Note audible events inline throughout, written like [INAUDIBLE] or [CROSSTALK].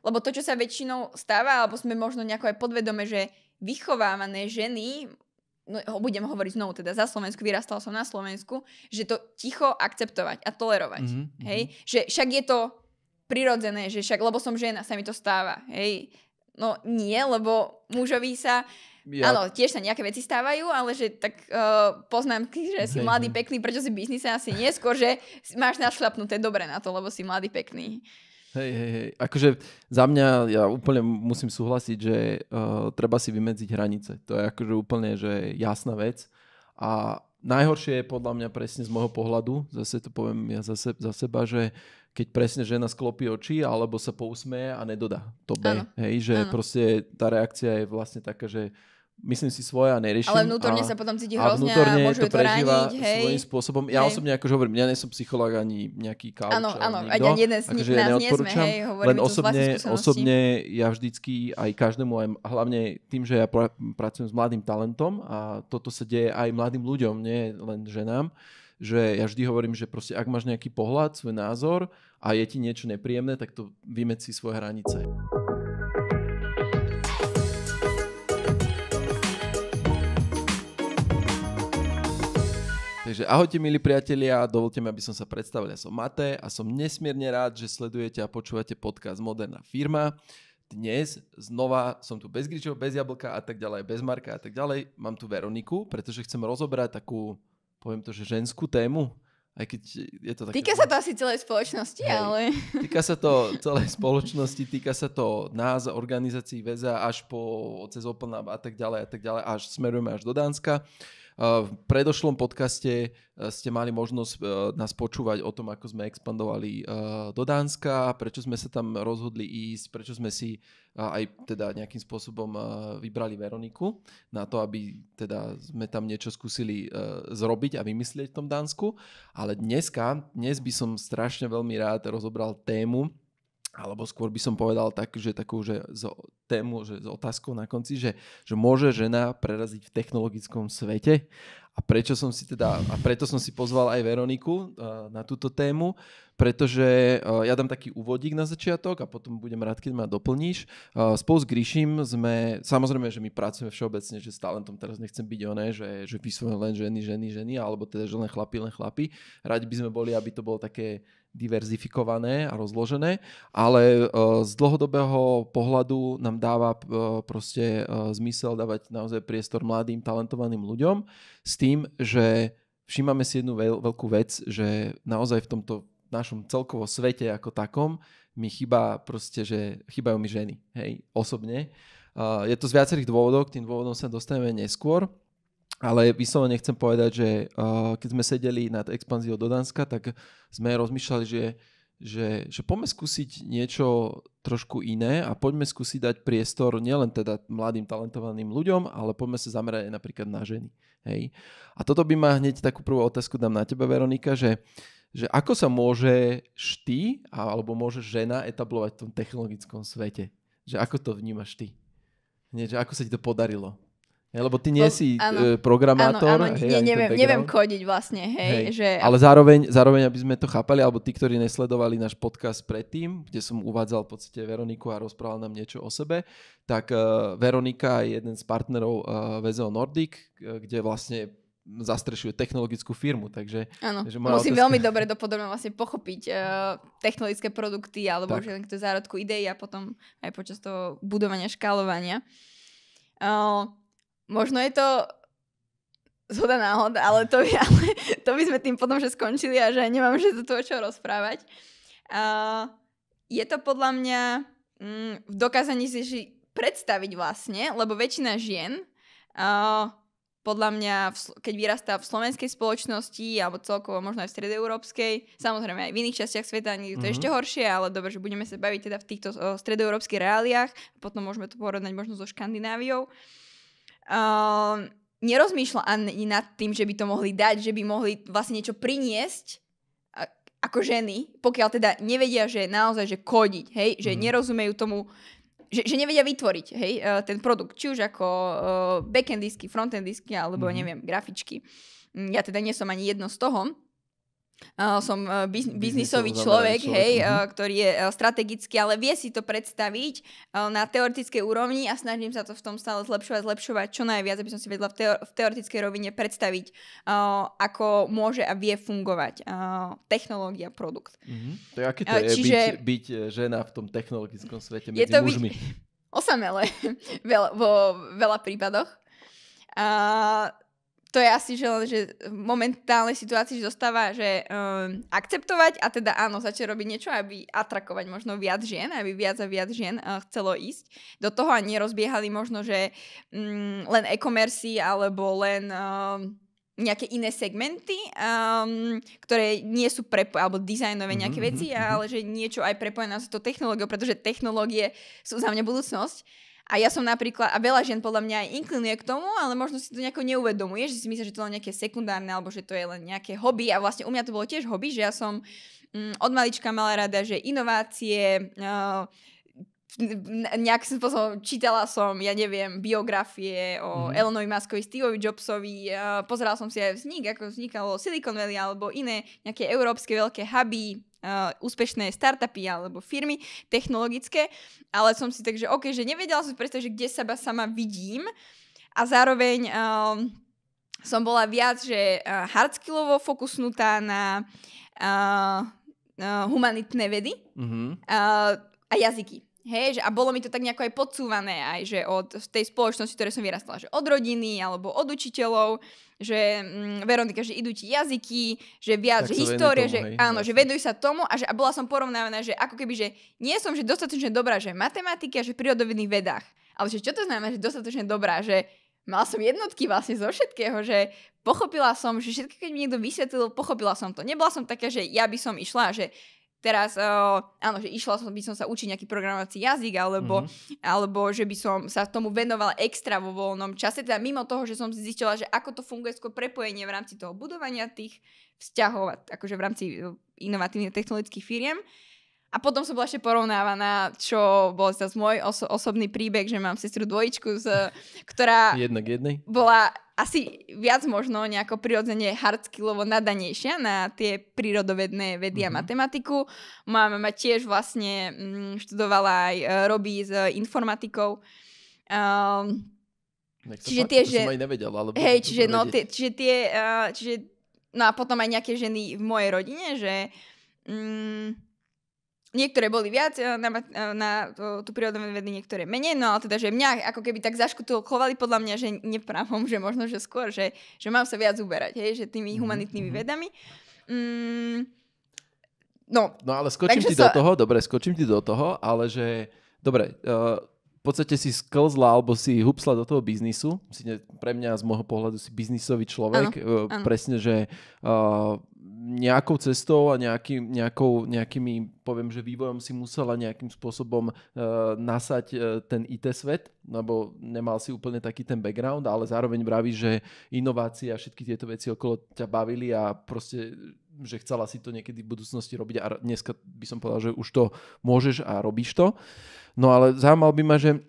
Lebo to, čo sa väčšinou stáva, alebo sme možno nejako aj podvedome, že vychovávané ženy, no, budem hovoriť znovu, teda za Slovensku, vyrastala som na Slovensku, že to ticho akceptovať a tolerovať. Mm-hmm. Hej? Že však je to prirodzené, že však, lebo som žena, sa mi to stáva. Hej? No nie, lebo mužovi sa ja... Áno, tiež sa nejaké veci stávajú, ale že tak uh, poznám, [LAUGHS] že si hej, mladý, hej. pekný, prečo si biznise asi neskôr, že máš našľapnuté dobre na to, lebo si mladý, pekný. Hej, hej, hej. Akože za mňa ja úplne musím súhlasiť, že uh, treba si vymedziť hranice. To je akože úplne že jasná vec. A najhoršie je podľa mňa presne z môjho pohľadu, zase to poviem ja za, se, za seba, že keď presne žena sklopí oči alebo sa pousmeje a nedodá to B. Hej, že ano. proste tá reakcia je vlastne taká, že myslím si svoje a neriešim. Ale vnútorne a, sa potom cíti hrozne a, vnútorne a môžu to, to prežíva rániť, hej. svojím spôsobom. Ja hej. osobne akože hovorím, ja nie som psycholog, ani nejaký kauč. Áno, áno, ani jeden z akože nich akože nás nie sme, hej, len osobne, osobne ja vždycky aj každému, aj hlavne tým, že ja pra- pracujem s mladým talentom a toto sa deje aj mladým ľuďom, nie len ženám, že ja vždy hovorím, že proste ak máš nejaký pohľad, svoj názor a je ti niečo nepríjemné, tak to vymed si svoje hranice. Takže ahojte milí priatelia, dovolte mi, aby som sa predstavil. Ja som Mate a som nesmierne rád, že sledujete a počúvate podcast Moderná firma. Dnes znova som tu bez Gričov, bez Jablka a tak ďalej, bez Marka a tak ďalej. Mám tu Veroniku, pretože chcem rozobrať takú, poviem to, že ženskú tému. Aj keď je to také... Týka sa to asi celej spoločnosti, Hej. ale... Týka sa to celej spoločnosti, týka sa to nás, organizácií väza až po cez Oplnáv a tak ďalej a tak ďalej, až smerujeme až do Dánska. Uh, Eh, v predošlom podcaste eh, ste mali možnosť eh, nás počúvať o tom, ako sme expandovali do Dánska, prečo sme sa tam rozhodli ísť, prečo sme si aj teda nejakým spôsobom vybrali Veroniku na to, aby teda sme tam niečo skúsili zrobiť a vymyslieť v tom Dánsku. Ale dneska, dnes by som strašne veľmi rád rozobral tému, alebo skôr by som povedal tak, že takú že z tému, že s otázkou na konci, že, že môže žena preraziť v technologickom svete a prečo som si teda, a preto som si pozval aj Veroniku uh, na túto tému, pretože uh, ja dám taký úvodík na začiatok a potom budem rád, keď ma doplníš. Uh, spolu s Gríšim sme, samozrejme, že my pracujeme všeobecne, že s talentom teraz nechcem byť oné, že, že vyslovene len ženy, ženy, ženy, alebo teda, že len chlapi, len chlapi. Radi by sme boli, aby to bolo také diverzifikované a rozložené, ale z dlhodobého pohľadu nám dáva proste zmysel dávať naozaj priestor mladým, talentovaným ľuďom s tým, tým, že všímame si jednu veľ, veľkú vec, že naozaj v tomto našom celkovo svete ako takom mi chýba proste, že chýbajú mi ženy, hej, osobne. Uh, je to z viacerých dôvodov, k tým dôvodom sa dostaneme neskôr, ale vyslovene chcem povedať, že uh, keď sme sedeli nad expanziou do Danska, tak sme rozmýšľali, že, že, že poďme skúsiť niečo trošku iné a poďme skúsiť dať priestor nielen teda mladým talentovaným ľuďom, ale poďme sa zamerať aj napríklad na ženy. Hej. A toto by ma hneď takú prvú otázku dám na teba, Veronika, že, že ako sa môže ty alebo môže žena etablovať v tom technologickom svete? Že ako to vnímaš ty? Nie, že ako sa ti to podarilo? Ja, lebo ty nie Bo, si áno, programátor. Áno, áno, hej, nie, neviem, neviem kodiť vlastne, hej. hej. Že... Ale zároveň, zároveň, aby sme to chápali, alebo tí, ktorí nesledovali náš podcast predtým, kde som uvádzal v podstate Veroniku a rozprával nám niečo o sebe, tak uh, Veronika je jeden z partnerov uh, VZO Nordic, kde vlastne zastrešuje technologickú firmu, takže... Áno, takže musím otázka... veľmi dobre dopodobne vlastne pochopiť uh, technologické produkty alebo tak. že len k zárodku ideí a potom aj počas toho budovania, škálovania. Uh, Možno je to zhoda náhod, ale to by, [LAUGHS] ale to by sme tým potom, že skončili a že nemám že to tu o čo rozprávať. Uh, je to podľa mňa mm, v dokázaní si ži- predstaviť vlastne, lebo väčšina žien uh, podľa mňa, v, keď vyrastá v slovenskej spoločnosti, alebo celkovo možno aj v stredoeurópskej, samozrejme aj v iných častiach sveta, nie je to mm-hmm. ešte horšie, ale dobre, že budeme sa baviť teda v týchto stredoeurópskych reáliách, potom môžeme to porovnať možno so Škandináviou. Uh, Ehm, nerozmýšľa ani nad tým, že by to mohli dať, že by mohli vlastne niečo priniesť ako ženy, pokiaľ teda nevedia, že naozaj, že kodiť, hej, že mm. nerozumejú tomu, že, že nevedia vytvoriť, hej, e, ten produkt, či už ako e, backendisky, frontendisky, alebo mm. neviem, grafičky. Mm, ja teda nie som ani jedno z toho, som e, biznisový človek, hej, e, mhm. ktorý je e, strategický, ale vie si to predstaviť na teoretickej úrovni a snažím sa to v tom stále zlepšovať, zlepšovať čo najviac, aby som si vedela v, teoretickej rovine predstaviť, ako môže a vie fungovať technológia, produkt. Mm-hmm. To je, aké to je Čiže... byť, byť žena v tom technologickom svete medzi je to mužmi? Byť... Osamele, [LAUGHS] veľa, vo veľa prípadoch. A to je asi, že len, že v momentálnej situácii že zostáva, že um, akceptovať a teda áno, začať robiť niečo, aby atrakovať možno viac žien, aby viac a viac žien uh, chcelo ísť do toho a nerozbiehali možno, že um, len e-commerce alebo len um, nejaké iné segmenty, um, ktoré nie sú prepojené, alebo dizajnové nejaké mm-hmm. veci, mhm. ale že niečo aj prepojené s to technológiou, pretože technológie sú za mňa budúcnosť a ja som napríklad, a veľa žien podľa mňa aj inklinuje k tomu, ale možno si to nejako neuvedomuje, že si myslí, že to je nejaké sekundárne, alebo že to je len nejaké hobby. A vlastne u mňa to bolo tiež hobby, že ja som mm, od malička mala rada, že inovácie, uh, nejakým spôsobom čítala som, ja neviem, biografie o mm. Elonovi Maskovi, Steveovi Jobsovi, uh, pozerala som si aj vznik, ako vznikalo Silicon Valley alebo iné nejaké európske veľké huby, uh, úspešné startupy alebo firmy technologické, ale som si že OK, že nevedela som predstaviť, že kde seba sama vidím a zároveň uh, som bola viac, že uh, hardskillovo fokusnutá na uh, uh, humanitné vedy mm-hmm. uh, a jazyky Hej, že a bolo mi to tak nejako aj podsúvané aj, že od tej spoločnosti, ktoré som vyrastala, že od rodiny alebo od učiteľov, že mm, Veronika, že idú ti jazyky, že viac, tak že história, tomu, že hej, áno, no, že veduj sa tomu a že a bola som porovnávaná, že ako keby, že nie som že dostatočne dobrá, že matematika, že v vedách. Ale že čo to znamená, že dostatočne dobrá, že mala som jednotky vlastne zo všetkého, že pochopila som, že všetko, keď mi niekto vysvetlil, pochopila som to. Nebola som taká, že ja by som išla, že teraz, uh, áno, že išla som, by som sa učiť nejaký programovací jazyk, alebo, mm-hmm. alebo že by som sa tomu venovala extra vo voľnom čase, teda mimo toho, že som zistila, že ako to funguje skôr prepojenie v rámci toho budovania tých vzťahov, akože v rámci eh, inovatívnych technologických firiem. Uh, a potom som bola ešte porovnávaná, čo bol zase môj oso- osobný príbeh, že mám sestru dvojičku, z, ktorá Jednak jednej. bola asi viac možno nejako prirodzene hardskillovo nadanejšia na tie prírodovedné vedy mm-hmm. a mhm. matematiku. Moja Mama tiež vlastne mm, študovala aj e, robí s e, informatikou. Um, čiže fakt, tie, že... Som aj nevedel, ale hej, čiže, no, tie, čiže tie... Uh, čiže, no a potom aj nejaké ženy v mojej rodine, že... Um, Niektoré boli viac e, na, e, na e, tú prírodové vedy, niektoré menej, no ale teda, že mňa ako keby tak zaškutulkovali podľa mňa, že nepravom, že možno, že skôr, že, že mám sa viac uberať, hej, že tými mhm, humanitnými mhm. vedami. Mm, no. no ale skočím ti sa... do toho, dobre, skočím ti do toho, ale že, dobre, uh, v podstate si sklzla alebo si hupsla do toho biznisu. Si ne, pre mňa z môjho pohľadu si biznisový človek. Ano, ano. Eh, presne, že uh, nejakou cestou a nejaký, nejakou, nejakými, poviem, že vývojom si musela nejakým spôsobom uh, nasať uh, ten IT svet, lebo nemal si úplne taký ten background, ale zároveň vravíš, že inovácie a všetky tieto veci okolo ťa bavili a proste že chcela si to niekedy v budúcnosti robiť a dneska by som povedal, že už to môžeš a robíš to. No ale zaujímalo by ma, že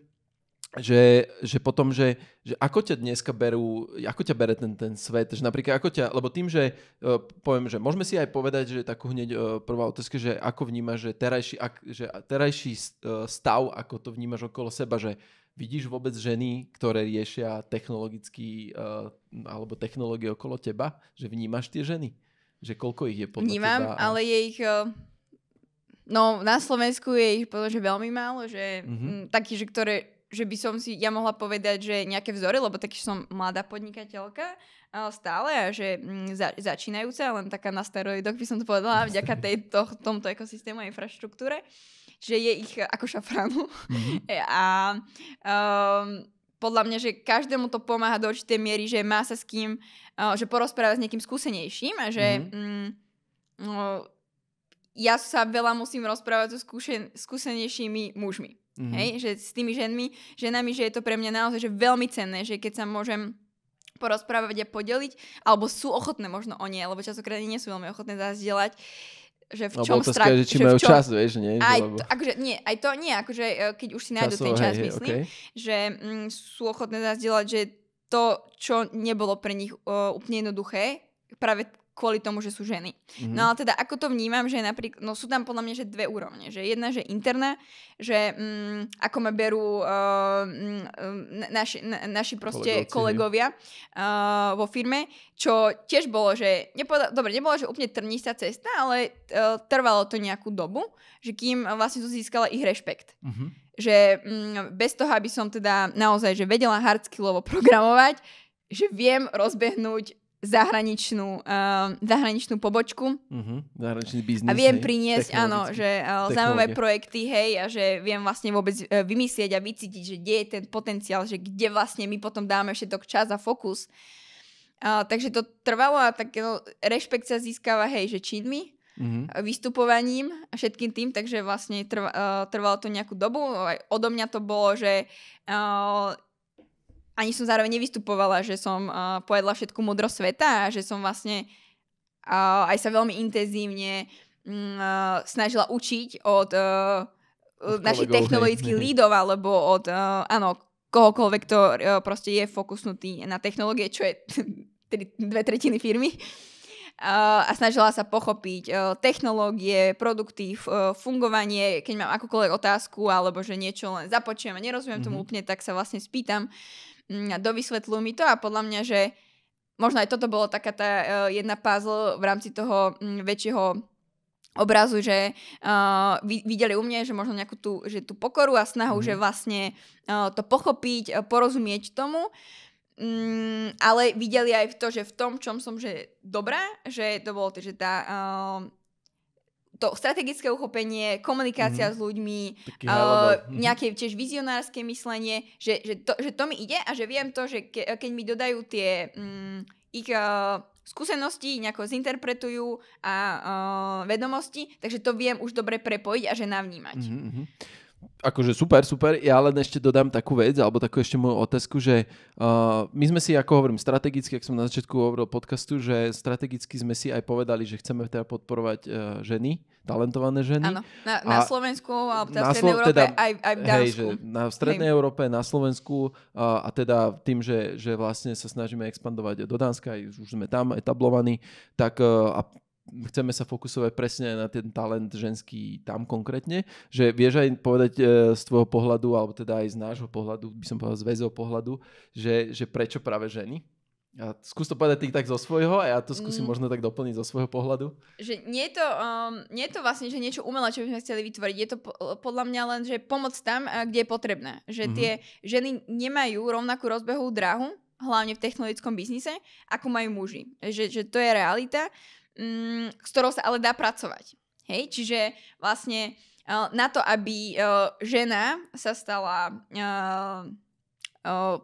že, že potom, že, že ako ťa dneska berú, ako ťa bere ten, ten svet, že napríklad ako ťa, lebo tým, že e, poviem, že môžeme si aj povedať, že takú hneď e, prvá otázka, že ako vnímaš, že terajší, ak, že terajší e, stav, ako to vnímaš okolo seba, že vidíš vôbec ženy, ktoré riešia technologický alebo technológie okolo teba, že vnímaš tie ženy? Že koľko ich je podľa Vnímam, teba? ale je ich... Eh, no, na Slovensku je ich podľa, že veľmi málo, že mm-hmm. takí, že ktoré že by som si ja mohla povedať, že nejaké vzory, lebo taký som mladá podnikateľka eh, stále a že mm, za, začínajúca, len taká na steroidoch by som to povedala, vďaka to, tomto ekosystému a infraštruktúre, že je ich ako šafránu. Mm-hmm. [LAUGHS] a um, podľa mňa, že každému to pomáha do určitej miery, že má sa s kým, uh, že porozpráva s niekým skúsenejším a že mm. Mm, no, ja sa veľa musím rozprávať so skúšen, skúsenejšími mužmi. Mm-hmm. Hej? Že s tými ženmi, ženami, že je to pre mňa naozaj že veľmi cenné, že keď sa môžem porozprávať a podeliť, alebo sú ochotné možno o nie, lebo časokrát nie sú veľmi ochotné zazdieľať, že v no, čom no, to stra... či majú čom... čas, vieš, nie? Aj to, akože, nie, aj to nie, akože e, keď už si nájdu Časovo, ten čas, hej, myslím, okay. že mm, sú ochotné zazdieľať, že to, čo nebolo pre nich uh, úplne jednoduché, práve kvôli tomu, že sú ženy. Mm-hmm. No ale teda ako to vnímam, že napríklad, no sú tam podľa mňa že dve úrovne, že jedna, že interná, že mm, ako ma berú uh, naši, na, naši proste Kolegovci, kolegovia uh, vo firme, čo tiež bolo, že, nepoda- dobre, nebolo, že úplne trnistá cesta, ale uh, trvalo to nejakú dobu, že kým vlastne tu získala ich rešpekt. Mm-hmm že mm, bez toho, aby som teda naozaj že vedela hardskillovo [LAUGHS] programovať, že viem rozbehnúť zahraničnú, uh, zahraničnú pobočku. Uh-huh. Zahraničný biznis. A viem hej. priniesť, áno, že uh, zaujímavé projekty, hej, a že viem vlastne vôbec uh, vymyslieť a vycítiť, že kde je ten potenciál, že kde vlastne my potom dáme všetok čas a fokus. Uh, takže to trvalo a tak no, rešpekt sa získava, hej, že činmi, uh-huh. vystupovaním a všetkým tým, takže vlastne trv, uh, trvalo to nejakú dobu. Odo mňa to bolo, že uh, ani som zároveň nevystupovala, že som uh, pojedla všetku modro sveta a že som vlastne uh, aj sa veľmi intenzívne um, uh, snažila učiť od, uh, od našich technologických ne. lídov alebo od, uh, áno, kohokoľvek, kto uh, proste je fokusnutý na technológie, čo je [LAUGHS] dve tretiny firmy. a snažila sa pochopiť technológie, produkty, fungovanie. Keď mám akúkoľvek otázku alebo že niečo len započujem a nerozumiem mm-hmm. tomu mhm. úplne, tak sa vlastne spýtam. Uh, Mm, dovysvetľujú mi to a podľa mňa, že možno aj toto bolo taká tá e, jedna puzzle v rámci toho mm, väčšieho obrazu, že uh, videli u mne, že možno nejakú tú, že tú pokoru a snahu, mm. že mhm. vlastne uh, to pochopiť, porozumieť tomu. Mm, ale videli aj v to, že v tom, čom som že dobrá, že to bolo, že tá uh, to strategické uchopenie, komunikácia mm. s ľuďmi, uh, nejaké tiež vizionárske myslenie, že, že, to, že to mi ide a že viem to, že ke, keď mi dodajú tie um, ich uh, skúsenosti, nejako zinterpretujú a uh, vedomosti, takže to viem už dobre prepojiť a že navnímať. Mm-hmm akože super, super, ja len ešte dodám takú vec, alebo takú ešte moju otázku, že uh, my sme si, ako hovorím, strategicky, ak som na začiatku hovoril podcastu, že strategicky sme si aj povedali, že chceme teda podporovať uh, ženy, talentované ženy. Áno, na, na Slovensku, alebo teda na v Strednej Európe, teda, aj, aj v Dánsku. Hej, že na Strednej hej. Európe, na Slovensku uh, a teda tým, že, že vlastne sa snažíme expandovať do Dánska, už sme tam etablovaní, tak uh, a chceme sa fokusovať presne na ten talent ženský tam konkrétne, že vieš aj povedať e, z tvojho pohľadu, alebo teda aj z nášho pohľadu, by som povedal z väzeho pohľadu, že, že prečo práve ženy? A skús to povedať tak zo svojho a ja to skúsim mm. možno tak doplniť zo svojho pohľadu. Že nie je to, um, nie je to vlastne že niečo umelé, čo by sme chceli vytvoriť. Je to po, podľa mňa len, že pomoc tam, kde je potrebné, Že mm-hmm. tie ženy nemajú rovnakú rozbehovú dráhu, hlavne v technologickom biznise, ako majú muži. Že, že to je realita, Mm, s ktorou sa ale dá pracovať. Hej, čiže vlastne e, na to, aby e, žena sa stala e,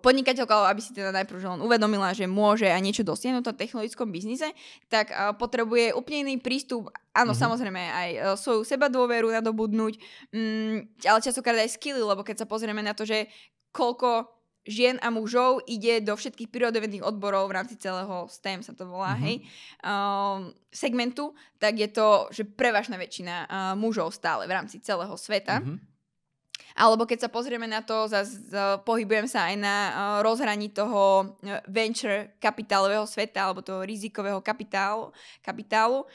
podnikateľka, aby si teda najprv len uvedomila, že môže a niečo dosiahnuť v technologickom biznise, tak potrebuje úplne iný prístup, áno, mm-hmm. samozrejme, aj svoju seba dôveru nadobudnúť, mm, ale častokrát aj skilly, lebo keď sa pozrieme na to, že koľko žien a mužov ide do všetkých prírodovedných odborov v rámci celého STEM sa to volá, mm-hmm. hej, um, segmentu, tak je to, že prevažná väčšina uh, mužov stále v rámci celého sveta. Mm-hmm. Alebo keď sa pozrieme na to, zase uh, pohybujem sa aj na uh, rozhraní toho uh, venture kapitálového sveta alebo toho rizikového kapitálu. kapitálu.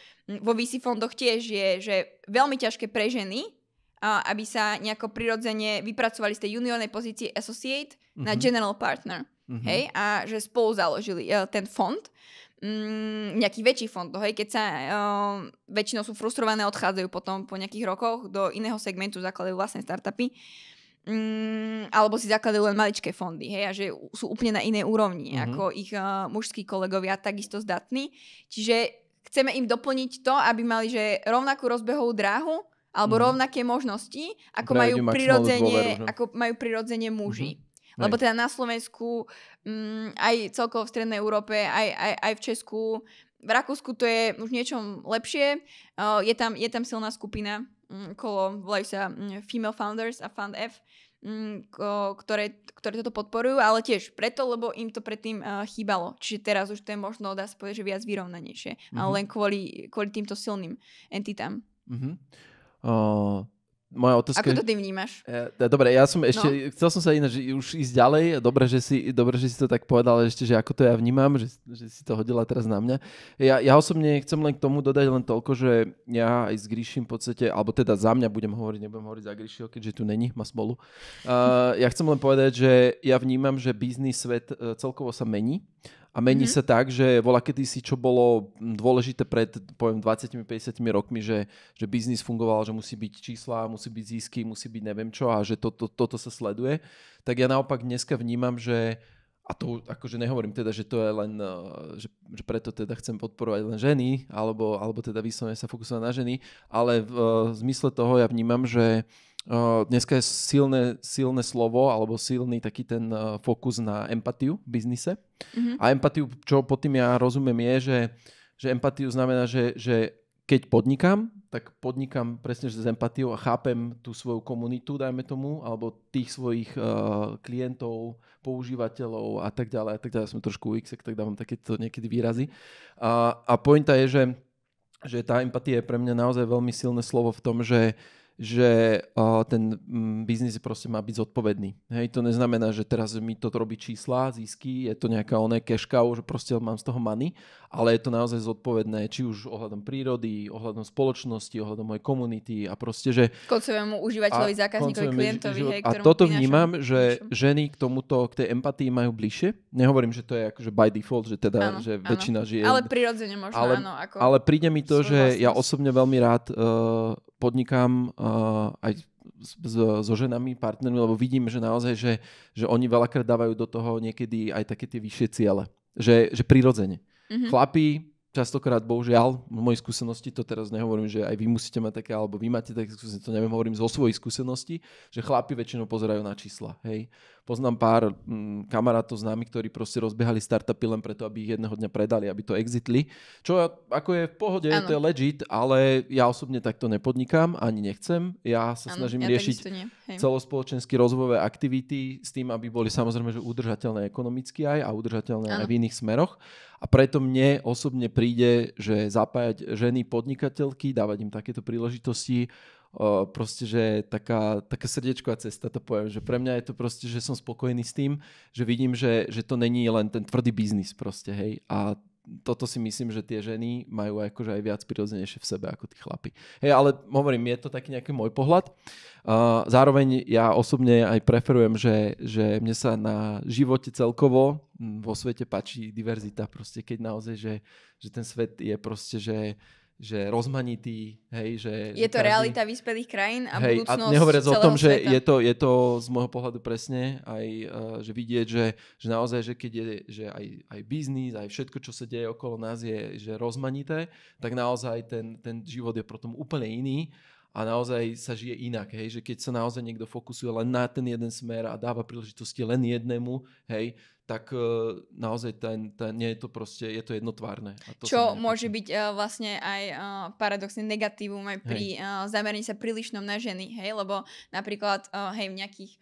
Vo VC fondoch tiež je, že veľmi ťažké pre ženy, uh, aby sa nejako prirodzene vypracovali z tej juniornej pozície associate mm-hmm. na mhm. general partner. Mm-hmm. Hej? A že spolu založili uh, ten fond. Mm, nejaký väčší fond, hej, keď sa uh, väčšinou sú frustrované, odchádzajú potom po nejakých rokoch do iného segmentu, zakladajú vlastné startupy. Mm, alebo si zakladajú len maličké fondy, hej, a že sú úplne na inej úrovni, mm-hmm. ako ich uh, mužskí kolegovia, takisto zdatní. Čiže chceme im doplniť to, aby mali že rovnakú rozbehovú dráhu, alebo mm. rovnaké možnosti, ako majú, prirodzene, dôveru, ako majú prirodzene muži. Mm-hmm. Lebo teda na Slovensku, m, mm, aj celkovo v Strednej Európe, aj, aj, aj v Česku, v Rakúsku to je už niečom lepšie. Uh, je, tam, je tam silná skupina um, kolo, volajú sa mm, Female Founders a Fund F, ktoré, ktoré toto podporujú, ale tiež preto, lebo im to predtým uh, chýbalo. Čiže teraz už to je možno, dá sa povedať, že viac vyrovnanejšie. Mm-hmm. Ale mhm. len kvôli, kvôli týmto silným entitám. Mm-hmm. Uh moja otázka... Ako to ty vnímaš? Ja, e, dobre, ja som ešte, no. chcel som sa ináč už ísť ďalej, dobre že, si, dobre, že si to tak povedal ešte, že ako to ja vnímam, že, že si to hodila teraz na mňa. Ja, ja osobne chcem len k tomu dodať len toľko, že ja aj s Gríšim v podstate, alebo teda za mňa budem hovoriť, nebudem hovoriť za Gríšiho, keďže tu není, má smolu. Uh, e, ja chcem len povedať, že ja vnímam, že biznis svet e, celkovo sa mení a mení mm-hmm. sa tak, že kedy kedysi, čo bolo dôležité pred, poviem, 20-50 rokmi, že, že biznis fungoval, že musí byť čísla, musí byť zisky, musí byť neviem čo a že to, to, toto sa sleduje, tak ja naopak dneska vnímam, že a to akože nehovorím teda, že to je len, eh, že, že preto teda chcem podporovať len ženy, alebo, alebo teda vyslovene sa fokusovať na ženy, ale v, eh, v zmysle toho ja vnímam, že uh, dneska je silné, silné slovo alebo silný taký ten fokus na empatiu v biznise. Mm-hmm. A empatiu, čo pod tým ja rozumiem, je, že, že empatiu znamená, že, že keď podnikám, tak podnikám presne že s empatiou a chápem tú svoju komunitu, dajme tomu, alebo tých svojich uh, klientov, používateľov a tak ďalej. A tak ďalej. Som trošku UX, tak dávam takéto niekedy výrazy. A, a pointa je, že, že tá empatia je pre mňa naozaj veľmi silné slovo v tom, že uh, že uh, ten mm, biznis proste má byť zodpovedný. Hej, to neznamená, že teraz mi to robí čísla, zisky, je to nejaká oné keška, že proste mám z toho many, ale je to naozaj zodpovedné, či už ohľadom prírody, ohľadom spoločnosti, ohľadom mojej komunity a proste, že... Koncovému užívateľovi, zákazníkovi, klientovi, život, hej, A toto vnímam, našom, že našom. ženy k tomuto, k tej empatii majú bližšie. Nehovorím, že to je akože by default, že teda, áno, že áno. väčšina žije... Ale prirodzene možno, ale, áno. Ako ale príde mi to, že vlastnosť. ja osobne veľmi rád uh, podnikám uh, aj so, so ženami, partnermi, lebo vidím, že naozaj, že, že oni veľakrát dávajú do toho niekedy aj také tie vyššie ciele. Že, že prirodzene. Mm-hmm. Chlapí, častokrát, bohužiaľ, v mojej skúsenosti, to teraz nehovorím, že aj vy musíte mať také, alebo vy máte také skúsenosti, to neviem, hovorím zo svojich skúsenosti, že chlapi väčšinou pozerajú na čísla, hej poznám pár m, mm, kamarátov nami, ktorí proste rozbiehali startupy len preto, aby ich jedného dňa predali, aby to exitli. Čo ako je v pohode, ano. to je legit, ale ja osobne takto nepodnikám, ani nechcem. Ja sa ano, snažím ja riešiť celospoločenské rozvojové aktivity s tým, aby boli samozrejme že udržateľné ekonomicky aj a udržateľné ano. aj v iných smeroch. A preto mne osobne príde, že zapájať ženy podnikateľky, dávať im takéto príležitosti o, proste, že taká, taká srdiečková cesta, to poviem, že pre mňa je to proste, že som spokojný s tým, že vidím, že, že to není len ten tvrdý biznis proste, hej, a toto si myslím, že tie ženy majú akože aj viac prirodzenejšie v sebe ako tí chlapi. Hej, ale hovorím, je to taký nejaký môj pohľad. Uh, zároveň ja osobne aj preferujem, že, že mne sa na živote celkovo hm, vo svete páči diverzita. Proste keď naozaj, že, že ten svet je proste, že uh, že rozmanitý, hej, že... Je to každý... realita vyspelých krajín a hej, budúcnosť a nehovoriac o tom, že je to, je to z môjho pohľadu presne aj, uh, že vidieť, že, že naozaj, že keď je, že aj, aj biznis, aj všetko, čo sa deje okolo nás je, že rozmanité, tak naozaj ten, ten život je potom úplne iný a naozaj sa žije inak, hej, že keď sa naozaj niekto fokusuje len na ten jeden smer a dáva príležitosti len jednému, hej, tak uh, naozaj ten, ten, nie je to proste, je to jednotvárne. A to Čo môže byť uh, vlastne aj uh, e, paradoxne negatívum aj pri uh, zameraní sa prílišnom na ženy, hej, lebo napríklad, uh, hej, v nejakých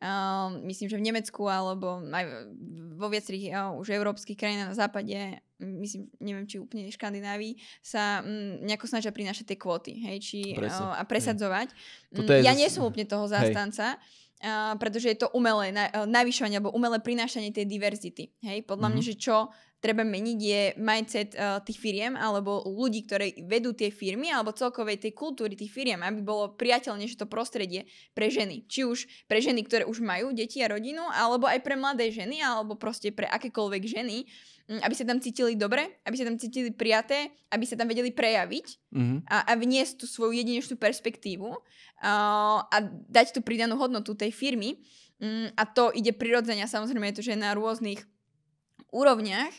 Ehm, myslím, že v Nemecku alebo aj vo viacerých uh, už európskych krajinách na západe, myslím, neviem, či úplne Škandinávii, sa um, nejako snažia prinašať tie kvóty hej, či, uh, a presadzovať. Hej. ja zase... nie som úplne toho zástanca. Hej pretože je to umelé e, navýšovanie alebo umelé prinášanie tej diverzity. Hej, podľa mm-hmm. mňa, mhm. že čo treba meniť je mindset uh, tých firiem alebo ľudí, ktorí vedú tie firmy alebo celkovej tej kultúry tých firiem, aby bolo priateľnejšie to prostredie pre ženy. Či už pre ženy, ktoré už majú deti a rodinu, alebo aj pre mladé ženy, alebo proste pre akékoľvek ženy, Mm, aby sa tam cítili dobre, aby sa tam cítili prijaté, aby sa tam vedeli prejaviť mm-hmm. a, a vniesť tú svoju jedinečnú perspektívu a, a dať tú pridanú hodnotu tej firmy. Mm, a to ide prirodzene, samozrejme je to, že na rôznych úrovniach,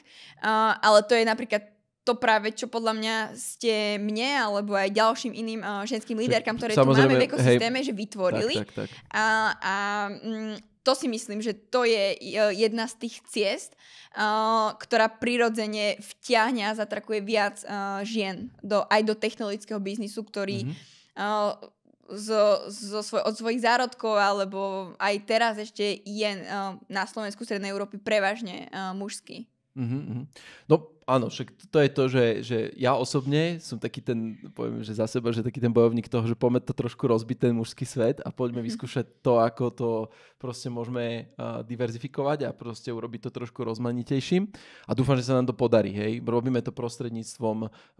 a, ale to je napríklad to práve, čo podľa mňa ste mne alebo aj ďalším iným uh, ženským líderkám, ktoré tu máme v ekosystéme, hej, že vytvorili. Tak, tak, tak. A, a, mm, to si myslím, že to je e, jedna z tých ciest, e, ktorá prirodzene vťahňa a zatrakuje viac e, žien do, aj do technologického biznisu, ktorý mm-hmm. zo, zo svoj, od svojich zárodkov alebo aj teraz ešte je na Slovensku, Strednej Európy prevažne mužský. Mm-hmm. No Áno, však to je to, že, že ja osobne som taký ten, poviem, že za seba, že taký ten bojovník toho, že poďme to trošku rozbiť ten mužský svet a poďme mhm. vyskúšať to, ako to proste môžeme uh, diverzifikovať a proste urobiť to trošku rozmanitejším. A dúfam, že sa nám to podarí, hej. Robíme to prostredníctvom uh,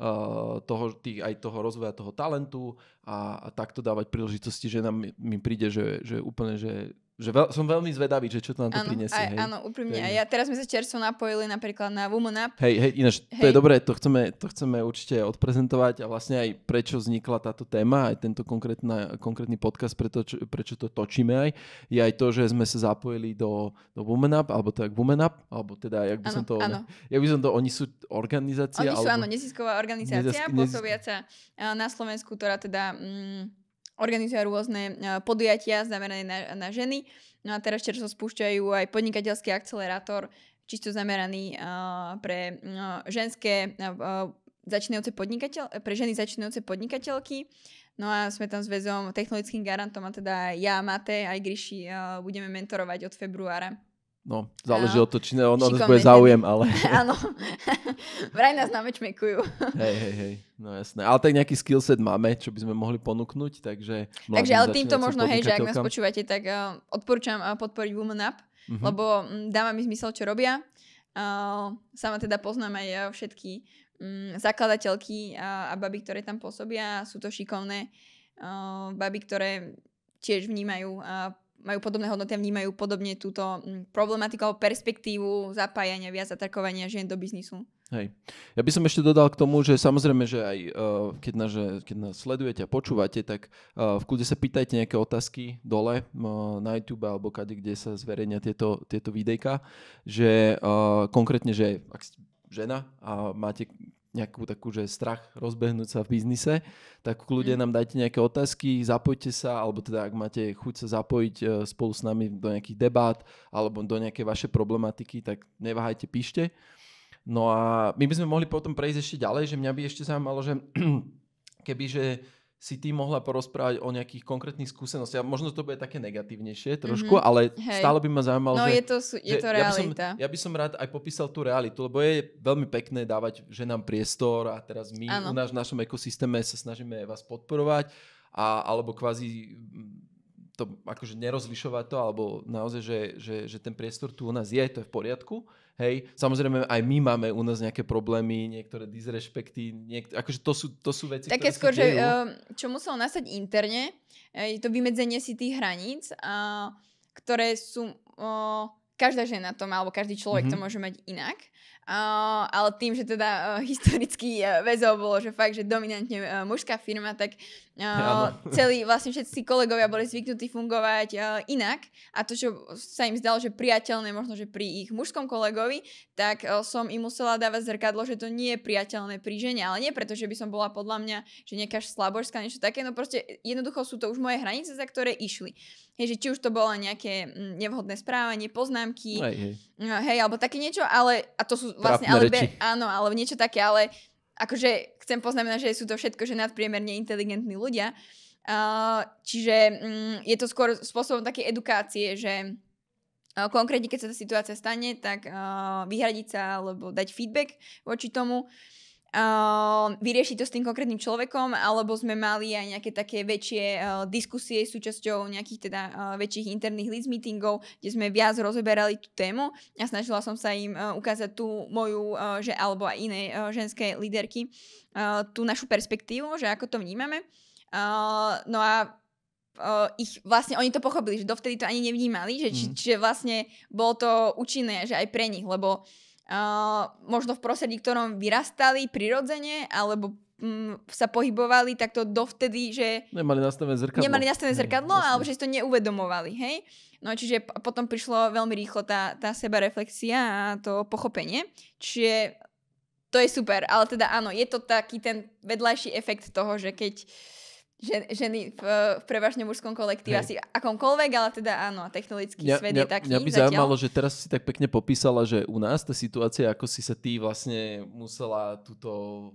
toho, tých, aj toho rozvoja toho talentu a, a takto dávať príležitosti, že nám mi príde, že, že úplne, že že veľ, som veľmi zvedavý, že čo to nám to prinesie. Áno, úprimne. Hej. ja, teraz sme sa čerstvo napojili napríklad na Woman Up. Hej, hej ináč, hej. to je dobré, to chceme, to chceme určite odprezentovať a vlastne aj prečo vznikla táto téma, aj tento konkrétny podcast, preto, čo, prečo to točíme aj, je aj to, že sme sa zapojili do, do Woman Up, alebo tak Woman Up, alebo teda, jak by ano, som to... Ano. Jak by som to, oni sú organizácia... Oni sú, alebo, áno, nezisková organizácia, nezisk- pôsobiaca eh, na Slovensku, ktorá teda... Mm, organizujú rôzne e, podujatia zamerané na, na ženy. No a teraz čerstvo spúšťajú aj podnikateľský akcelerátor, čisto zameraný uh, pre uh, ženské uh, začínajúce podnikateľ, pre ženy začínajúce podnikateľky. No a sme tam s väzom technologickým garantom a teda ja, Mate aj uh, budeme mentorovať od februára. No, záleží od to, či ne, ono nás bude záujem, ale... [LAUGHS] Áno, [LAUGHS] vraj nás namečmekujú. [LAUGHS] hej, hej, hej, no jasné. Ale tak nejaký skillset máme, čo by sme mohli ponúknuť, takže... Takže ale týmto možno, hej, že ak nás počúvate, tak uh, odporúčam uh, podporiť Woman Up, uh-huh. lebo um, dáva mi zmysel, čo robia. Uh, sama teda poznám aj uh, všetky um, zakladateľky uh, a baby, ktoré tam pôsobia. Sú to šikovné uh, baby, ktoré tiež vnímajú uh, majú podobné hodnoty a vnímajú podobne túto mm, problematiku alebo perspektívu zapájania viac atakovania žien do biznisu. Hej. Ja by som ešte dodal k tomu, že samozrejme, že aj uh, keď, nás, keď nás sledujete a počúvate, tak uh, v kľude sa pýtajte nejaké otázky dole uh, na YouTube alebo kade, kde sa zverejnia tieto, tieto videjka, že uh, konkrétne, že ak ste žena a máte nejakú takú, že strach rozbehnúť sa v biznise, tak ľudia mhm. nám dajte nejaké otázky, zapojte sa, alebo teda ak máte chuť sa zapojiť e, spolu s nami do nejakých debát alebo do nejaké vaše problematiky, tak neváhajte, píšte. No a my by sme mohli potom prejsť ešte ďalej, že mňa by ešte zaujímalo, že [CLEARS THROAT] keby, že si ty mohla porozprávať o nejakých konkrétnych skúsenostiach. Možno to bude také negatívnejšie trošku, mm-hmm. ale Hej. stále by ma zaujímalo, no, že, je to, je to realita. Ja by, som, ja by som rád aj popísal tú realitu, lebo je veľmi pekné dávať ženám priestor a teraz my u nás v našom ekosystéme sa snažíme vás podporovať a, alebo kvázi mm, to akože nerozlišovať to, alebo naozaj, že, že, že ten priestor tu u nás je, to je v poriadku. Hej, samozrejme aj my máme u nás nejaké problémy, niektoré disrespekty, niek- akože to sú, to sú veci, Také skôr, že eh, čo muselo nastať interne, eh, je to vymedzenie si tých hraníc, eh, ktoré sú každá žena to má, alebo každý človek mm-hmm. to mhm. môže mať inak. Uh, ale tým, že teda uh, historický uh, väzov bolo, že fakt, že dominantne uh, mužská firma, tak uh, celý, vlastne všetci kolegovia boli zvyknutí fungovať uh, inak a to, čo sa im zdalo, že priateľné možno, že pri ich mužskom kolegovi, tak uh, som im musela dávať zrkadlo, že to nie je priateľné pri žene, ale nie preto, že by som bola podľa mňa, že nejaká slabožská, niečo také, no proste jednoducho sú to už moje hranice, za ktoré išli. Hej, že či už to bolo nejaké nevhodné správanie, poznámky, hej, hej. hej alebo také niečo, ale a to sú vlastne, ale, reči. áno, alebo niečo také, ale akože chcem poznamenať, že sú to všetko, že nadpriemerne inteligentní ľudia. Uh, čiže um, je to skôr spôsobom takej edukácie, že uh, konkrétne keď sa tá situácia stane, tak uh, vyhradiť sa alebo dať feedback voči tomu. Uh, Ehm, vyriešiť to s tým konkrétnym človekom, alebo sme mali aj nejaké také väčšie uh, diskusie súčasťou nejakých teda uh, väčších interných list meetingov, kde sme viac rozeberali tú tému a snažila som sa im uh, ukázať tú moju, uh, že alebo aj iné uh, ženské líderky, uh, tú našu perspektívu, že ako to vnímame. Uh, no a uh, ich vlastne oni to pochopili, že dovtedy to ani nevnímali, že, mm. či, čiže vlastne bolo to účinné, že aj pre nich, lebo uh, možno v prostredí, ktorom vyrastali prirodzene, alebo mm, sa pohybovali takto dovtedy, že... Nemali nastavené zrkadlo. Nemali nastavené zrkadlo, hej, alebo že si to neuvedomovali, hej? No čiže potom prišlo veľmi rýchlo tá, tá sebareflexia a to pochopenie. Čiže to je super, ale teda áno, je to taký ten vedľajší efekt toho, že keď uh, žen, ženy v, v prevažne mužskom kolektíve, asi akomkoľvek, ale teda áno, technologický mňa, svet mňa, je taký. Mňa by zatiaľ. zaujímalo, že teraz si tak pekne popísala, že u nás tá situácia, ako si sa ty vlastne musela túto,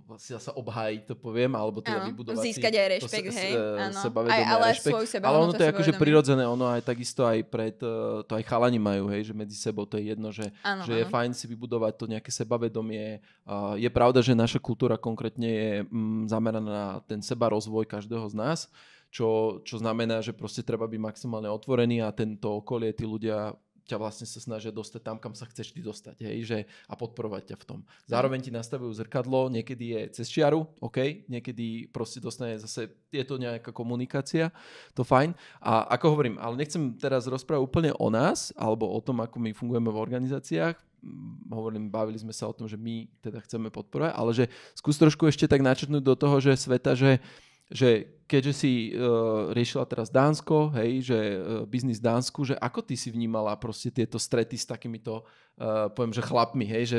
vlastne sa obhájiť, to poviem, alebo teda ano, vybudovať Získať si, aj rešpekt, hej, áno. Aj, ale rešpekt. svoju seba. Ale ono to, je akože prirodzené, ono aj takisto aj pred, e, to aj chalani majú, hej, že medzi sebou to je jedno, že, ano, že ano. je fajn si vybudovať to nejaké sebavedomie. Uh, je pravda, že naša kultúra konkrétne je m, mm, zameraná na ten seba rozvoj každého z nás, čo, čo znamená, že proste treba byť maximálne otvorený a tento okolie, tí ľudia ťa vlastne sa snažia dostať tam, kam sa chceš ty dostať hej, že, a podporovať ťa v tom. Zároveň ti nastavujú zrkadlo, niekedy je cez čiaru, OK, niekedy proste dostane zase, je to nejaká komunikácia, to fajn. A ako hovorím, ale nechcem teraz rozprávať úplne o nás, alebo o tom, ako my fungujeme v organizáciách, mm, hovorím, bavili sme sa o tom, že my teda chceme podporovať, ale že skús trošku ešte tak načrtnúť do toho, že sveta, že uh, že keďže si uh, riešila teraz Dánsko, hej, že uh, biznis Dánsku, že ako ty si vnímala proste tieto strety s takýmito, uh, poviem, že chlapmi, hej, že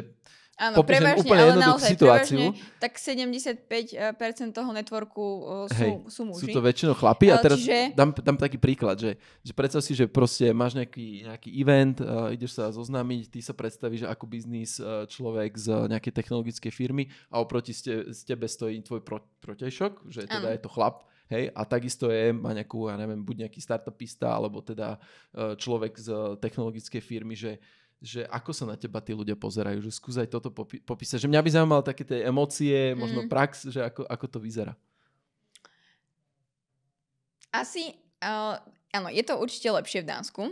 Áno, prevažne, úplne ale naozaj situáciu. Prevažne, tak 75% eh, toho networku eh, sú, hey, sú muži. Sú to väčšinou chlapi. a eh, teraz čiže... dám, dám taký príklad, že, že predstav si, že proste máš nejaký, nejaký event, uh, ideš sa zoznámiť, ty sa predstavíš ako biznis uh, človek z nejakej technologickej firmy a oproti ste, z tebe stojí tvoj pro, protešok, že teda ano. je to chlap. Hej, a takisto je, má nejakú, ja neviem, buď nejaký startupista, alebo teda uh, človek z technologickej firmy, že uh, že ako sa na teba tí ľudia pozerajú, že skús aj toto popi- popísať. Že mňa by zaujímalo také tie emócie, mm. možno mhm. prax, že ako, ako to vyzerá. Asi, uh, áno, je to určite lepšie v Dánsku, uh,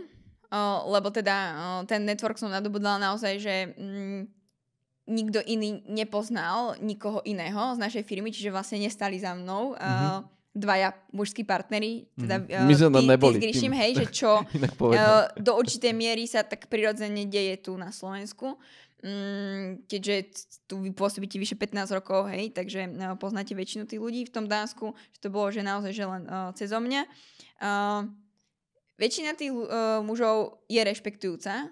lebo teda uh, ten network som nadobudala naozaj, že mm, nikto iný nepoznal nikoho iného z našej firmy, čiže vlastne nestali za mnou. Mm-hmm dvaja mužskí partnery, teda mm. My sme tam neboli. Ty s Gríšim, hej, že [LAUGHS] čo uh, do určitej miery sa tak prirodzene deje tu na Slovensku. Mm, keďže tu vy pôsobíte vyše 15 rokov, hej, takže uh, poznáte väčšinu tých ľudí v tom Dánsku, že to bolo, že naozaj, že len uh, cez mňa. Uh, väčšina tých uh, mužov je rešpektujúca,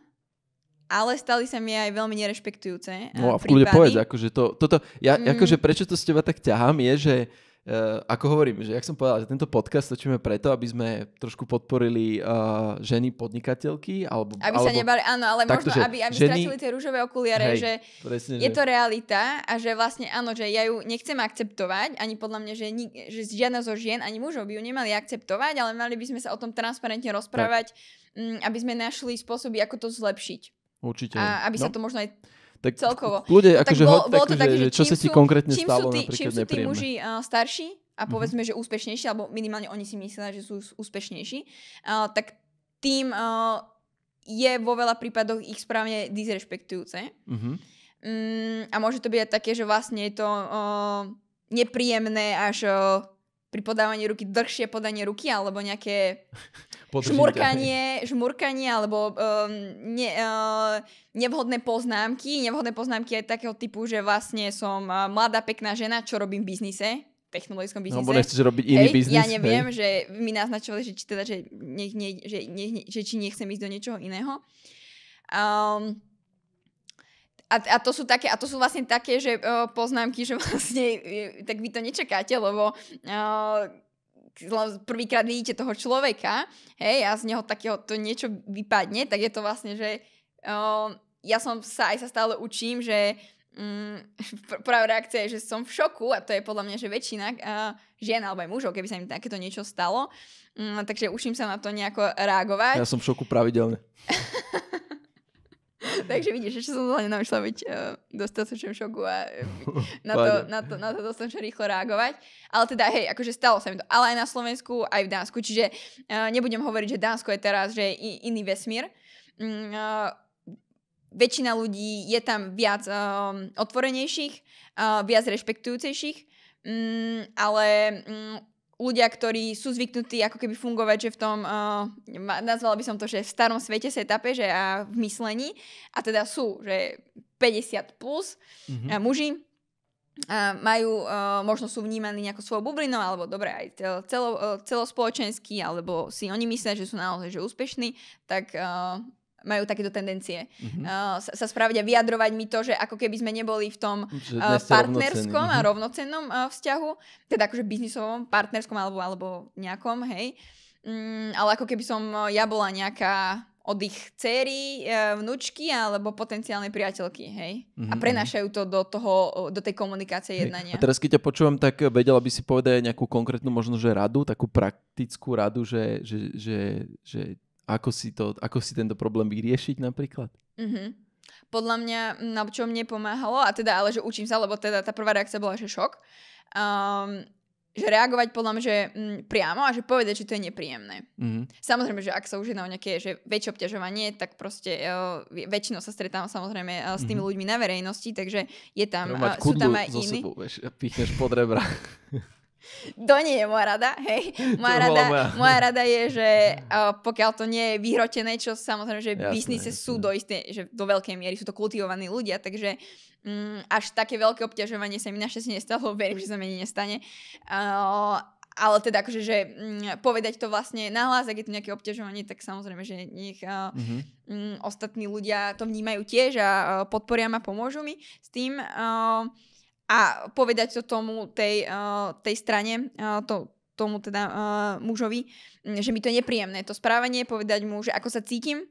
ale stali sa mi aj veľmi nerešpektujúce. Uh, no a v kľude povedz, akože to, toto, ja, mm. akože prečo to s teba tak ťahám, je, že uh, Uh, ako hovorím, že jak som povedal, že tento podcast točíme preto, aby sme trošku podporili uh, ženy podnikateľky. Alebo, aby alebo, sa nebali, áno, ale takto, možno, aby, aby ženy, stratili tie rúžové okuliare, hej, že presne, je že... to realita a že vlastne áno, že ja ju nechcem akceptovať, ani podľa mňa, že, ni, že žiadna zo žien ani mužov by ju nemali akceptovať, ale mali by sme sa o tom transparentne rozprávať, m, mm, aby sme našli spôsoby, ako to zlepšiť. Určite. A aby no. sa to možno aj tak celkovo. Ľudia, no, tak akože, bol, bolo to akože, také, že, že čo sa ti konkrétne čím stalo sú tí, napríklad Čím sú tí muži uh, starší a mhm. povedzme, mm-hmm. že úspešnejší, alebo minimálne oni si myslia, že sú úspešnejší, uh, tak tým uh, je vo veľa prípadoch ich správne disrespektujúce. Mm-hmm. Um, a môže to byť aj také, že vlastne je to uh, nepríjemné až uh, pri podávaní ruky dlhšie podanie ruky alebo nejaké [LAUGHS] Podržím žmurkanie, žmurkanie alebo um, ne, uh, nevhodné poznámky, nevhodné poznámky aj takého typu, že vlastne som uh, mladá pekná žena, čo robím v biznise, v technologickom no, biznise. Alebo no, nechceš robiť iný hej, biznis. Ja neviem, hej. že mi naznačovali, že či, teda, že, nech, ne, že, ne, že či nechcem ísť do niečoho iného. Um, a, a, to sú také, a to sú vlastne také, že uh, poznámky, že vlastne, uh, tak vy to nečakáte, lebo uh, prvýkrát vidíte toho človeka, hej, a z neho takého to niečo vypadne, tak je to vlastne, že uh, ja som sa aj sa stále učím, že mm, um, [LAUGHS] prvá reakcia je, že som v šoku a to je podľa mňa, že väčšina uh, žien alebo aj mužov, keby sa im takéto niečo stalo, um, takže učím sa na to nejako reagovať. Ja som v šoku pravidelne. [LAUGHS] [LAUGHS] Takže vidíš, že som zle nenaučila byť uh, eh, dostatočným šoku a eh, [LAUGHS] na, to, na, to, na to dostačne rýchlo reagovať. Ale teda, hej, akože stalo sa mi to. Ale aj na Slovensku, aj v Dánsku. Čiže uh, nebudem hovoriť, že Dánsko je teraz, že je iný vesmír. Uh, väčšina ľudí je tam viac um, otvorenejších, uh, viac rešpektujúcejších, um, ale um, ľudia, ktorí sú zvyknutí ako keby fungovať, že v tom, uh, nazvala by som to, že v starom svete setupe, že a v myslení, a teda sú, že 50 plus mm-hmm. a eh, muži, a majú, uh, možno sú vnímaní nejako svojou bublinou, alebo dobre, aj celo, celospoločenský, alebo si oni myslia, že sú naozaj že úspešní, tak uh, majú takéto tendencie. Mm-hmm. Uh, sa, sa spravde vyjadrovať mi to, že ako keby sme neboli v tom uh, partnerskom rovnocenný. a mhm. rovnocennom uh, vzťahu, teda akože biznisovom, partnerskom alebo, alebo nejakom, hej. Um, ale ako keby som uh, ja bola nejaká od ich céry, vnúčky alebo potenciálnej priateľky, hej. Mm-hmm. A mhm, mhm. prenášajú to do toho, do tej komunikácie jednania. Hej. A teraz keď ťa počúvam, tak vedela by si povedať nejakú konkrétnu možno, že radu, takú praktickú radu, že, že, že, že ako si, to, ako si tento problém vyriešiť napríklad? Mm-hmm. Podľa mňa, na čo mne pomáhalo, a teda ale, že učím sa, lebo teda tá prvá reakcia bola, že šok, um, že reagovať podľa mňa, že m, mm, priamo a že povedať, že to je nepríjemné. Mm-hmm. Samozrejme, že ak sa už je na nejaké že väčšie obťažovanie, tak proste uh, väčšinou sa stretám samozrejme uh, s tými mm-hmm. ľuďmi na verejnosti, takže je tam, uh, sú tam aj iní. Sebou, vieš, pod rebra. [LAUGHS] [LAUGHS] To nie je moja rada, hej. [LAUGHS] Moja, rada, moja. moja rada je, [LAUGHS] že uh, pokiaľ to nie je vyhrotené, čo samozrejme, že jasné, biznise jasné. sú do isté, že do veľkej miery sú to kultivovaní ľudia, takže um, až také veľké obťažovanie sa mi našťastie nestalo, verím, že sa mi nestane. Uh, ale teda akože, že mm, povedať to vlastne nahlas, ak je to nejaké obťažovanie, tak samozrejme, že nech uh, mm-hmm. ostatní ľudia to vnímajú tiež a uh, podporia ma, pomôžu mi s tým. Uh, a povedať to tomu tej, uh, tej strane, uh, to, tomu teda uh, mužovi, mm, že mi to je nepríjemné, to správanie, povedať mu, že ako sa cítim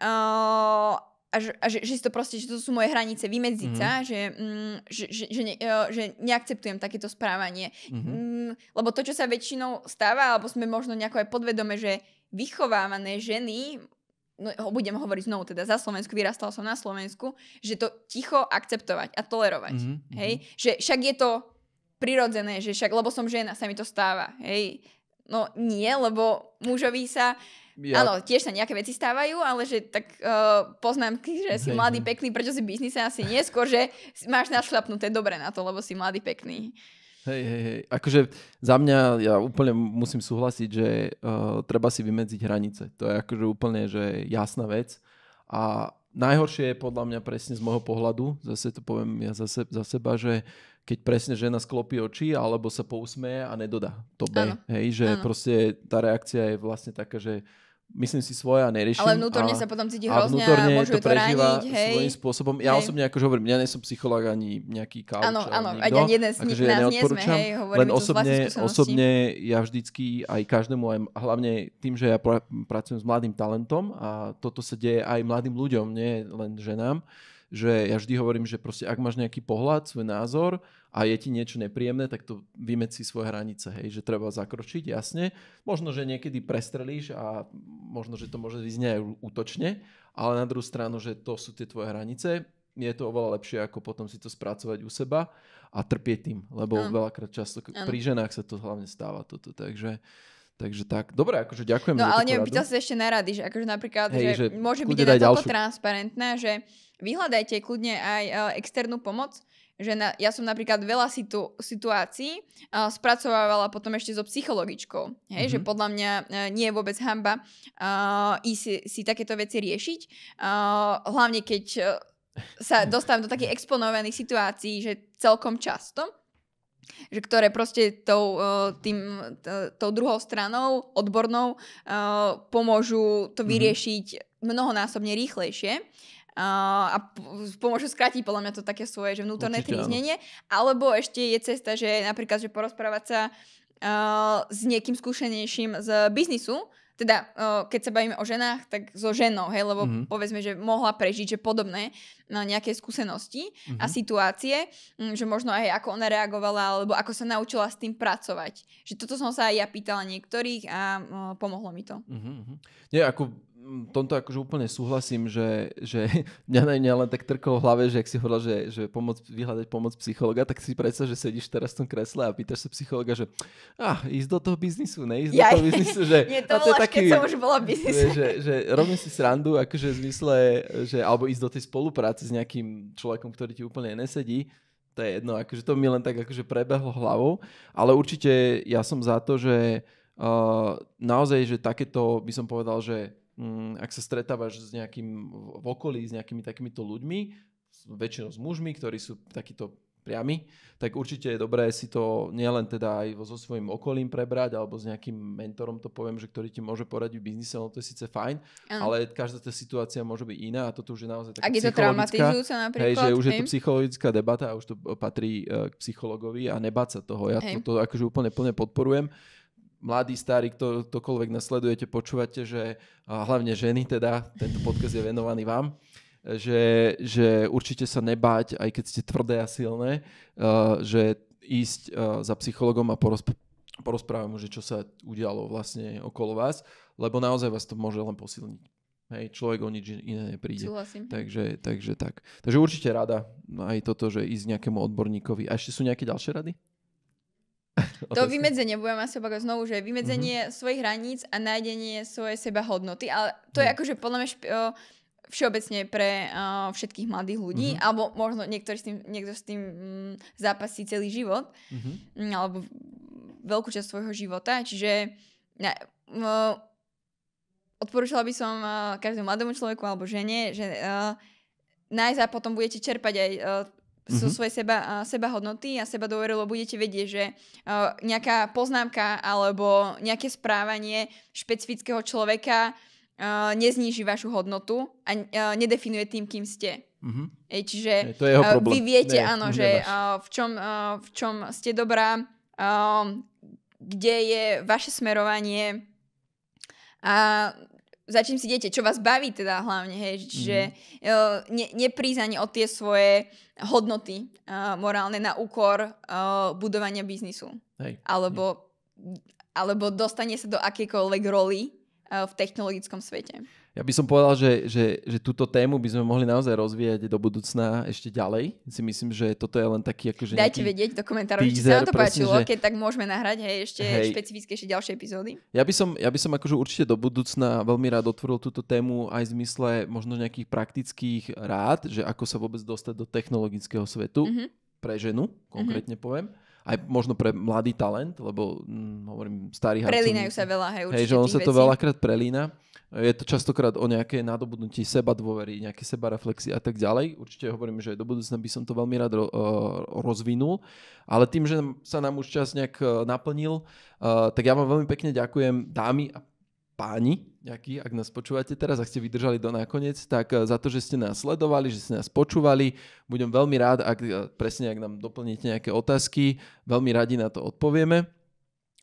uh, a, že, a že, že si to proste, že to sú moje hranice, vymedziť mm-hmm. sa, že, mm, že, že, že, ne, uh, že neakceptujem takéto správanie. Mm-hmm. Mm, lebo to, čo sa väčšinou stáva, alebo sme možno nejako aj podvedome, že vychovávané ženy no, budem hovoriť znovu, teda za Slovensku, vyrastala som na Slovensku, že to ticho akceptovať a tolerovať. Mm-hmm. Hej? Že však je to prirodzené, že však, lebo som žena, sa mi to stáva. Hej? No nie, lebo mužovi sa... Ja... Áno, tiež sa nejaké veci stávajú, ale že tak uh, poznám, [LAUGHS] že si hej, mladý, hej. pekný, prečo si biznise asi nie, skôr, že máš našlapnuté dobre na to, lebo si mladý, pekný. Hej, hej, hej. Akože za mňa ja úplne musím súhlasiť, že uh, treba si vymedziť hranice. To je akože úplne že jasná vec. A najhoršie je podľa mňa presne z môjho pohľadu, zase to poviem ja za, se, za seba, že keď presne žena sklopí oči alebo sa pousmeje a nedodá to B. Ano. Hej, že ano. proste tá reakcia je vlastne taká, že uh, myslím si svoje a neriešim. Ale vnútorne a, sa potom cíti hrozne a, vnútorne a môže to, to prežíva hej. svojím spôsobom. Ja hej. osobne akože hovorím, ja nie som psychológ ani nejaký kauč. Áno, áno, ani jeden z nich akože nás nie sme, hej, len osobne, osobne ja vždycky aj každému, aj hlavne tým, že ja pra, pracujem s mladým talentom a toto sa deje aj mladým ľuďom, nie len ženám, že ja vždy hovorím, že proste ak máš nejaký pohľad, svoj názor a je ti niečo nepríjemné, tak to vymeď si svoje hranice, hej, že treba zakročiť, jasne. Možno, že niekedy prestrelíš a možno, že to môže vyznieť aj útočne, ale na druhú stranu, že to sú tie tvoje hranice, je to oveľa lepšie, ako potom si to spracovať u seba a trpieť tým, lebo ano. veľakrát často ano. pri ženách sa to hlavne stáva toto, takže... Takže tak, dobre, akože ďakujem. No ale neviem, pýtal si ešte na rady, že akože napríklad, Hej, že, že môže byť aj toľko ďalšiu. transparentné, že Vyhľadajte kľudne aj e, externú pomoc, že na, ja som napríklad veľa situ, situácií uh, spracovávala potom ešte so psychologičkou. Hej, mm-hmm. že mhm. podľa mňa uh, nie je vôbec hamba uh, ísť si, si takéto veci riešiť. Uh, hlavne keď uh, sa [LAUGHS] dostávam do takých exponovaných situácií, že celkom často že ktoré proste tou, tým, tou druhou stranou, odbornou, pomôžu to mhm. vyriešiť mm-hmm. mnohonásobne rýchlejšie a pomôžu skrátiť podľa mňa to také svoje že vnútorné Určite, Alebo ešte je cesta, že napríklad, že porozprávať sa uh, s niekým skúsenejším z biznisu, teda uh, keď sa bavíme o ženách, tak so ženou, hej, lebo mm-hmm. povedzme, že mohla prežiť že podobné no, nejaké skúsenosti mm-hmm. a mhm. situácie, m, mm, že možno aj ako ona reagovala, alebo ako sa naučila s tým pracovať. Že toto som sa aj ja pýtala niektorých a uh, pomohlo mi to. Mm-hmm. Nie, ako tomto akože úplne súhlasím, že, že mňa na mňa len tak trkol v hlave, že ak si hovorila, že, že pomoc, vyhľadať pomoc psychologa, tak si predsa, že sedíš teraz v tom kresle a pýtaš sa psychologa, že ah, ísť do toho biznisu, neísť ja, do toho biznisu, že... [LAUGHS] Nie, to, a to je taký, keď som už bola v biznise. že, že robím si srandu, akože v zmysle, že alebo ísť do tej spolupráce s nejakým človekom, ktorý ti úplne nesedí, to je jedno, akože to mi len tak akože prebehlo hlavou, ale určite ja som za to, že uh, naozaj, že takéto by som povedal, že Mm, ak sa stretávaš s nejakým v okolí, s nejakými takýmito ľuďmi, väčšinou s mužmi, ktorí sú takíto priami, tak určite je dobré si to nielen teda aj so svojím okolím prebrať, alebo s nejakým mentorom to poviem, že ktorý ti môže poradiť v biznise, no to je síce fajn, ano. ale každá tá situácia môže byť iná a toto už je naozaj taká Ak je to traumatizujúce napríklad. Hej, že už je to psychologická debata a už to patrí uh, k psychologovi a nebáť sa toho. Ja to, to akože úplne plne podporujem mladí, starí, kto, ktokoľvek nás sledujete, počúvate, že hlavne ženy teda, tento podcast je venovaný vám, že, že určite sa nebáť, aj keď ste tvrdé a silné, že ísť za psychologom a porozp- porozprávať mu, že čo sa udialo vlastne okolo vás, lebo naozaj vás to môže len posilniť. Hej, človek o nič iné nepríde. Súhlasím. Takže, takže tak. Takže určite rada aj toto, že ísť nejakému odborníkovi. A ešte sú nejaké ďalšie rady? [LAUGHS] To vymedzenie, budem asi opakovať znovu, že vymedzenie mm-hmm. svojich hraníc a nájdenie svojej seba hodnoty. Ale to mm. je mhm. akože podľa mňa špi- všeobecne pre uh, všetkých mladých ľudí, mm-hmm. alebo možno niektorí s tým, niekto s tým mm, zápasí celý život, mm-hmm. alebo veľkú časť svojho života. Čiže ne, m, odporúčala by som uh, každému mladému človeku alebo žene, že uh, najzá potom budete čerpať aj uh, sú mm-hmm. svoje seba, seba hodnoty a seba dôveru, lebo budete vedieť, že uh, nejaká poznámka alebo nejaké správanie špecifického človeka uh, nezníži vašu hodnotu a uh, nedefinuje tým, kým ste. Mm-hmm. Ej, čiže to je jeho problém. vy viete, Nie, áno, že uh, v, čom, uh, v čom ste dobrá, uh, kde je vaše smerovanie a za čím si idete, čo vás baví teda hlavne, hej, že mm-hmm. ne, neprísť ani o tie svoje hodnoty uh, morálne na úkor uh, budovania biznisu. Hej. Alebo, alebo dostane sa do akejkoľvek roli uh, v technologickom svete. Ja by som povedal, že, že, že túto tému by sme mohli naozaj rozvíjať do budúcna ešte ďalej. Si myslím, že toto je len taký akože Dajte vedieť do komentárov, či sa vám to presne, páčilo, že... keď tak môžeme nahrať hej, ešte hej. špecifické ešte ďalšie epizódy. Ja by, som, ja by som akože určite do budúcna veľmi rád otvoril túto tému aj v zmysle možno nejakých praktických rád, že ako sa vôbec dostať do technologického svetu mm-hmm. pre ženu, mhm. konkrétne mm-hmm. poviem aj možno pre mladý talent, lebo hm, hovorím starý Prelínajú harcovníci. sa veľa, hej, určite hej, že on sa vecí. to veľakrát prelína. Je to častokrát o nejaké nadobudnutí seba dôvery, nejaké seba reflexie a tak ďalej. Určite hovorím, že aj do budúcna by som to veľmi rád e, rozvinul, ale tým, že sa nám už čas nejak e, naplnil, e, tak ja vám veľmi pekne ďakujem dámy a páni, nejaký, ak nás počúvate teraz, ak ste vydržali do nakoniec, tak za to, že ste nás sledovali, že ste nás počúvali, budem veľmi rád, ak presne ak nám doplníte nejaké otázky, veľmi radi na to odpovieme.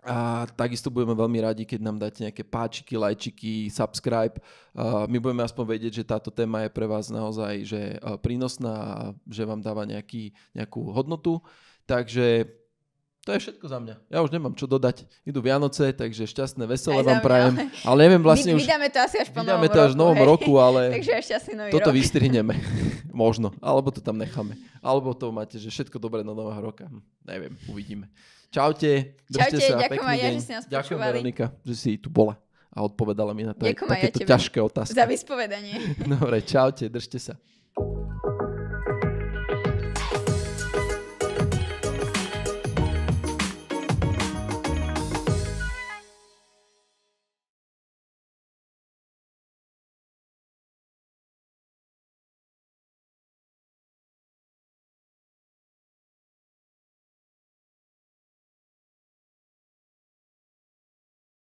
A takisto budeme veľmi radi, keď nám dáte nejaké páčiky, lajčiky, subscribe. My budeme aspoň vedieť, že táto téma je pre vás naozaj že prínosná a že vám dáva nejaký, nejakú hodnotu. Takže to je všetko za mňa. Ja už nemám čo dodať. Idú Vianoce, takže šťastné, veselé vám prajem. [LAUGHS] Ale neviem vlastne My, už... Vydáme to asi až po novom to až roku, novom hej. roku, ale... [LAUGHS] takže až šťastný nový Toto vystrihneme. [LAUGHS] Možno. Alebo to tam necháme. Alebo to máte, že všetko dobré na nového roka. Hm, neviem, uvidíme. Čaute. Čaute, sa, ďakujem aj ja, že ste nás počúvali. Veronika, že si tu bola a odpovedala mi na to, takéto ja ťažké otázky. Za vyspovedanie. [LAUGHS] Dobre, čaute, držte sa.